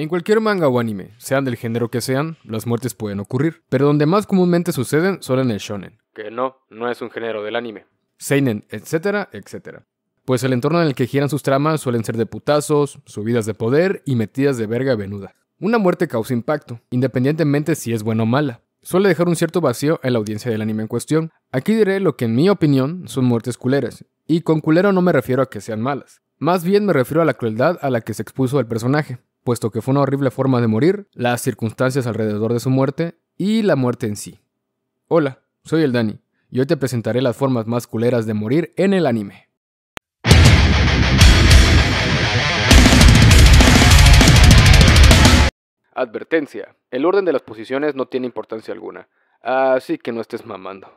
En cualquier manga o anime, sean del género que sean, las muertes pueden ocurrir, pero donde más comúnmente suceden son en el shonen, que no, no es un género del anime, seinen, etcétera, etcétera. Pues el entorno en el que giran sus tramas suelen ser de putazos, subidas de poder y metidas de verga venuda. Una muerte causa impacto, independientemente si es buena o mala. Suele dejar un cierto vacío en la audiencia del anime en cuestión. Aquí diré lo que en mi opinión son muertes culeras, y con culero no me refiero a que sean malas. Más bien me refiero a la crueldad a la que se expuso el personaje, puesto que fue una horrible forma de morir, las circunstancias alrededor de su muerte y la muerte en sí. Hola, soy el Dani, y hoy te presentaré las formas más culeras de morir en el anime. Advertencia, el orden de las posiciones no tiene importancia alguna, así que no estés mamando.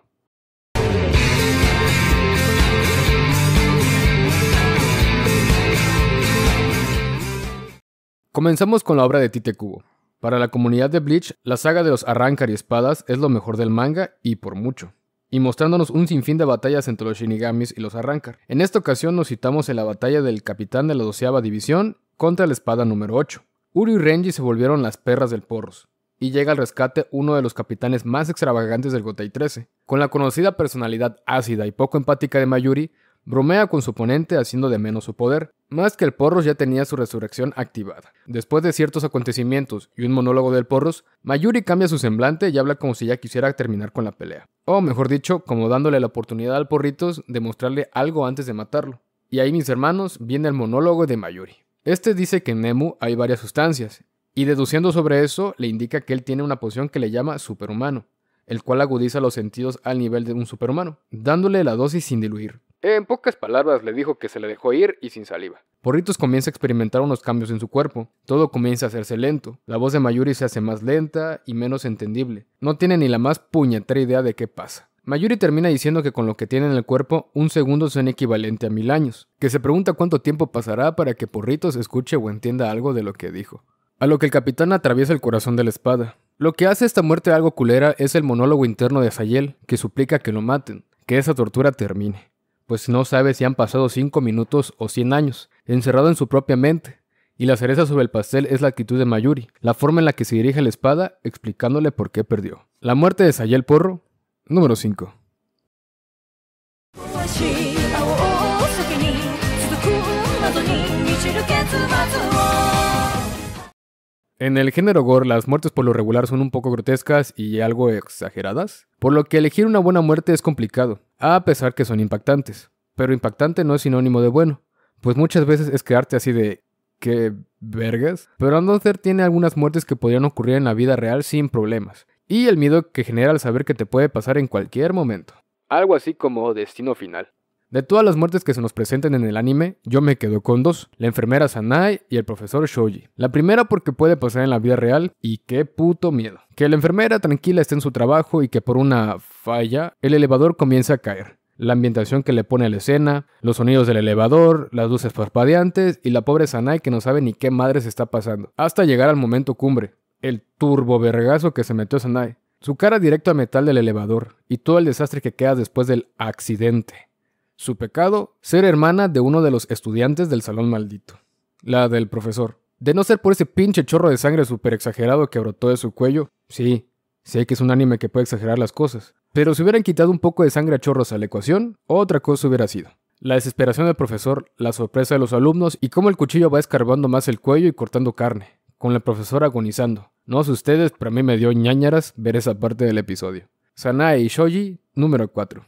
Comenzamos con la obra de Tite Kubo. Para la comunidad de Bleach, la saga de los arrancar y espadas es lo mejor del manga y por mucho, y mostrándonos un sinfín de batallas entre los shinigamis y los arrancar. En esta ocasión nos citamos en la batalla del capitán de la doceava división contra la espada número 8. Uru y Renji se volvieron las perras del Porros, y llega al rescate uno de los capitanes más extravagantes del Gotai 13. Con la conocida personalidad ácida y poco empática de Mayuri, Bromea con su oponente haciendo de menos su poder. Más que el Porros ya tenía su resurrección activada. Después de ciertos acontecimientos y un monólogo del Porros, Mayuri cambia su semblante y habla como si ya quisiera terminar con la pelea. O mejor dicho, como dándole la oportunidad al Porritos de mostrarle algo antes de matarlo. Y ahí mis hermanos viene el monólogo de Mayuri. Este dice que en Nemu hay varias sustancias, y deduciendo sobre eso le indica que él tiene una poción que le llama superhumano, el cual agudiza los sentidos al nivel de un superhumano, dándole la dosis sin diluir. En pocas palabras le dijo que se le dejó ir y sin saliva. Porritos comienza a experimentar unos cambios en su cuerpo. Todo comienza a hacerse lento. La voz de Mayuri se hace más lenta y menos entendible. No tiene ni la más puñetera idea de qué pasa. Mayuri termina diciendo que con lo que tiene en el cuerpo, un segundo son equivalente a mil años, que se pregunta cuánto tiempo pasará para que Porritos escuche o entienda algo de lo que dijo. A lo que el capitán atraviesa el corazón de la espada. Lo que hace esta muerte algo culera es el monólogo interno de Sayel, que suplica que lo maten, que esa tortura termine pues no sabe si han pasado 5 minutos o 100 años, encerrado en su propia mente. Y la cereza sobre el pastel es la actitud de Mayuri, la forma en la que se dirige la espada, explicándole por qué perdió. La muerte de Sayel Porro, número 5. En el género gore, las muertes por lo regular son un poco grotescas y algo exageradas por lo que elegir una buena muerte es complicado, a pesar que son impactantes. Pero impactante no es sinónimo de bueno, pues muchas veces es quedarte así de... ¿Qué vergas? Pero Andoncer tiene algunas muertes que podrían ocurrir en la vida real sin problemas, y el miedo que genera al saber que te puede pasar en cualquier momento. Algo así como destino final. De todas las muertes que se nos presentan en el anime, yo me quedo con dos, la enfermera Sanai y el profesor Shoji. La primera porque puede pasar en la vida real y qué puto miedo. Que la enfermera tranquila esté en su trabajo y que por una falla el elevador comience a caer. La ambientación que le pone a la escena, los sonidos del elevador, las luces parpadeantes y la pobre Sanai que no sabe ni qué madre se está pasando. Hasta llegar al momento cumbre, el turbo berregazo que se metió Sanai. Su cara directa a metal del elevador y todo el desastre que queda después del accidente. Su pecado, ser hermana de uno de los estudiantes del salón maldito. La del profesor. De no ser por ese pinche chorro de sangre súper exagerado que brotó de su cuello. Sí, sé que es un anime que puede exagerar las cosas. Pero si hubieran quitado un poco de sangre a chorros a la ecuación, otra cosa hubiera sido. La desesperación del profesor, la sorpresa de los alumnos y cómo el cuchillo va escarbando más el cuello y cortando carne, con la profesora agonizando. No sé ustedes, pero a mí me dio ñañaras ver esa parte del episodio. Sanae y Shoji, número 4.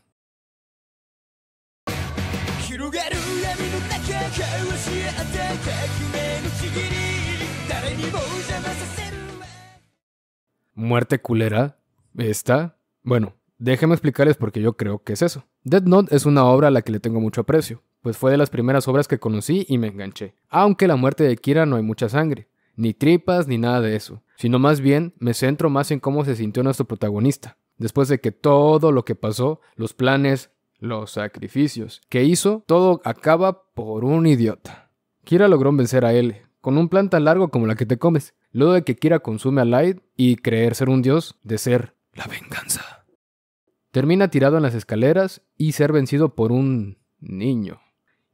Muerte culera. Esta. Bueno, déjenme explicarles porque yo creo que es eso. Dead Note es una obra a la que le tengo mucho aprecio, pues fue de las primeras obras que conocí y me enganché. Aunque la muerte de Kira no hay mucha sangre, ni tripas, ni nada de eso, sino más bien me centro más en cómo se sintió nuestro protagonista, después de que todo lo que pasó, los planes, los sacrificios que hizo, todo acaba por un idiota. Kira logró vencer a él, con un plan tan largo como la que te comes, luego de que Kira consume a Light y creer ser un dios de ser la venganza. Termina tirado en las escaleras y ser vencido por un niño.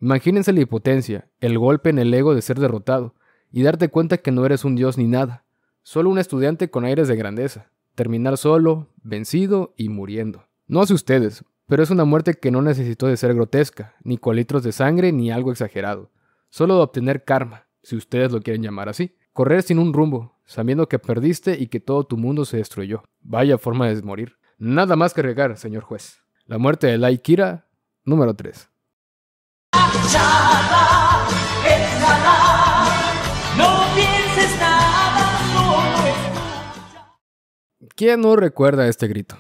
Imagínense la impotencia, el golpe en el ego de ser derrotado y darte cuenta que no eres un dios ni nada, solo un estudiante con aires de grandeza, terminar solo, vencido y muriendo. No hace ustedes, pero es una muerte que no necesitó de ser grotesca, ni con de sangre, ni algo exagerado. Solo de obtener karma, si ustedes lo quieren llamar así. Correr sin un rumbo, sabiendo que perdiste y que todo tu mundo se destruyó. Vaya forma de morir. Nada más que regar, señor juez. La muerte de Laikira, número 3. ¿Quién no recuerda este grito?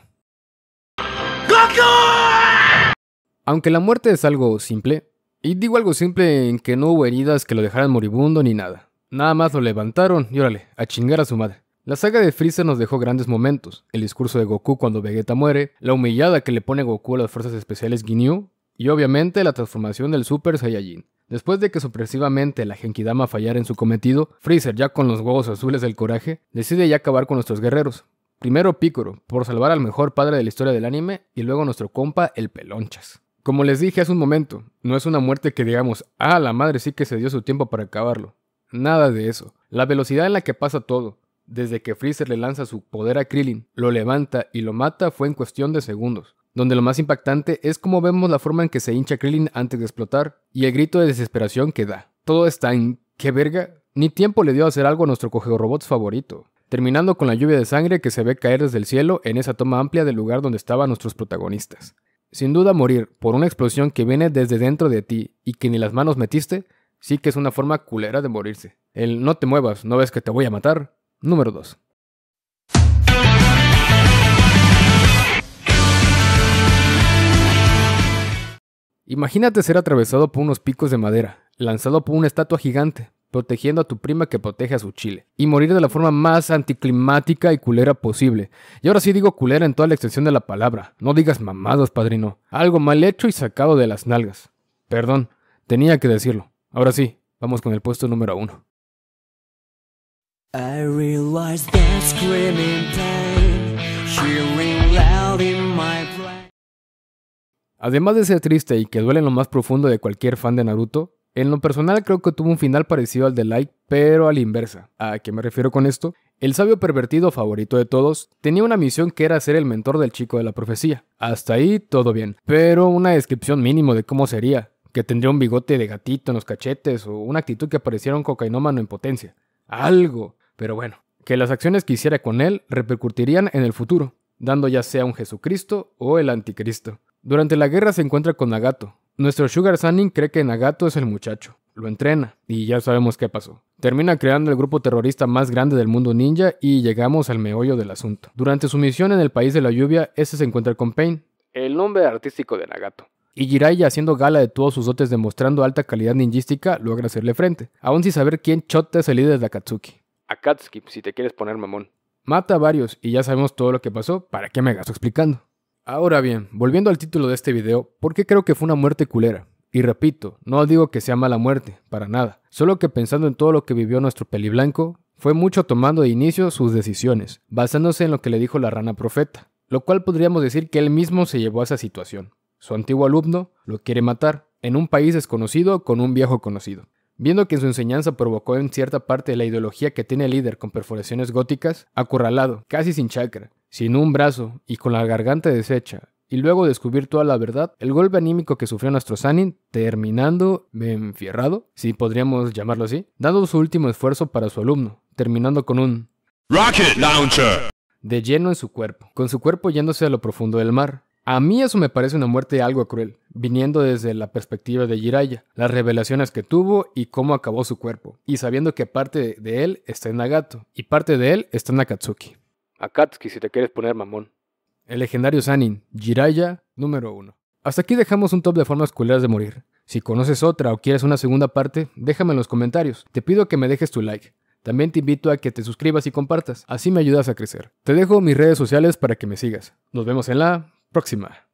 Aunque la muerte es algo simple, y digo algo simple en que no hubo heridas que lo dejaran moribundo ni nada. Nada más lo levantaron y órale, a chingar a su madre. La saga de Freezer nos dejó grandes momentos, el discurso de Goku cuando Vegeta muere, la humillada que le pone Goku a las fuerzas especiales Ginyu, y obviamente la transformación del Super Saiyajin. Después de que supresivamente la Genkidama fallara en su cometido, Freezer ya con los huevos azules del coraje, decide ya acabar con nuestros guerreros, Primero Picoro, por salvar al mejor padre de la historia del anime, y luego nuestro compa, el Pelonchas. Como les dije hace un momento, no es una muerte que digamos, ah, la madre sí que se dio su tiempo para acabarlo. Nada de eso. La velocidad en la que pasa todo, desde que Freezer le lanza su poder a Krillin, lo levanta y lo mata fue en cuestión de segundos. Donde lo más impactante es cómo vemos la forma en que se hincha Krillin antes de explotar y el grito de desesperación que da. Todo está en qué verga. Ni tiempo le dio a hacer algo a nuestro cogeo robots favorito terminando con la lluvia de sangre que se ve caer desde el cielo en esa toma amplia del lugar donde estaban nuestros protagonistas. Sin duda morir por una explosión que viene desde dentro de ti y que ni las manos metiste, sí que es una forma culera de morirse. El no te muevas, no ves que te voy a matar. Número 2. Imagínate ser atravesado por unos picos de madera, lanzado por una estatua gigante, protegiendo a tu prima que protege a su chile, y morir de la forma más anticlimática y culera posible. Y ahora sí digo culera en toda la extensión de la palabra, no digas mamadas, padrino. Algo mal hecho y sacado de las nalgas. Perdón, tenía que decirlo. Ahora sí, vamos con el puesto número uno. Además de ser triste y que duele en lo más profundo de cualquier fan de Naruto, en lo personal creo que tuvo un final parecido al de Light, pero a la inversa. ¿A qué me refiero con esto? El sabio pervertido favorito de todos tenía una misión que era ser el mentor del chico de la profecía. Hasta ahí todo bien, pero una descripción mínimo de cómo sería, que tendría un bigote de gatito en los cachetes o una actitud que pareciera un cocainómano en potencia. Algo, pero bueno, que las acciones que hiciera con él repercutirían en el futuro, dando ya sea un Jesucristo o el Anticristo. Durante la guerra se encuentra con Nagato, nuestro Sugar Sunning cree que Nagato es el muchacho, lo entrena, y ya sabemos qué pasó. Termina creando el grupo terrorista más grande del mundo ninja y llegamos al meollo del asunto. Durante su misión en el país de la lluvia, este se encuentra con Pain, el nombre artístico de Nagato. Y Jiraiya, haciendo gala de todos sus dotes demostrando alta calidad ninjística, logra hacerle frente, aún sin saber quién chota es el líder de Akatsuki. Akatsuki, si te quieres poner mamón. Mata a varios y ya sabemos todo lo que pasó, ¿para qué me gasto explicando? Ahora bien, volviendo al título de este video, ¿por qué creo que fue una muerte culera? Y repito, no digo que sea mala muerte, para nada, solo que pensando en todo lo que vivió nuestro peli blanco, fue mucho tomando de inicio sus decisiones, basándose en lo que le dijo la rana profeta, lo cual podríamos decir que él mismo se llevó a esa situación. Su antiguo alumno lo quiere matar, en un país desconocido con un viejo conocido. Viendo que su enseñanza provocó en cierta parte la ideología que tiene el líder con perforaciones góticas, acurralado, casi sin chakra, sin un brazo y con la garganta deshecha, y luego descubrir toda la verdad, el golpe anímico que sufrió nuestro Sanin, terminando enfierrado, si podríamos llamarlo así, dando su último esfuerzo para su alumno, terminando con un Rocket Launcher de lleno en su cuerpo, con su cuerpo yéndose a lo profundo del mar. A mí eso me parece una muerte algo cruel, viniendo desde la perspectiva de Jiraiya, las revelaciones que tuvo y cómo acabó su cuerpo, y sabiendo que parte de él está en Nagato y parte de él está en Akatsuki. Akatsuki si te quieres poner mamón. El legendario Sanin, Jiraiya número 1. Hasta aquí dejamos un top de formas culeras de morir. Si conoces otra o quieres una segunda parte, déjame en los comentarios. Te pido que me dejes tu like. También te invito a que te suscribas y compartas, así me ayudas a crecer. Te dejo mis redes sociales para que me sigas. Nos vemos en la próxima.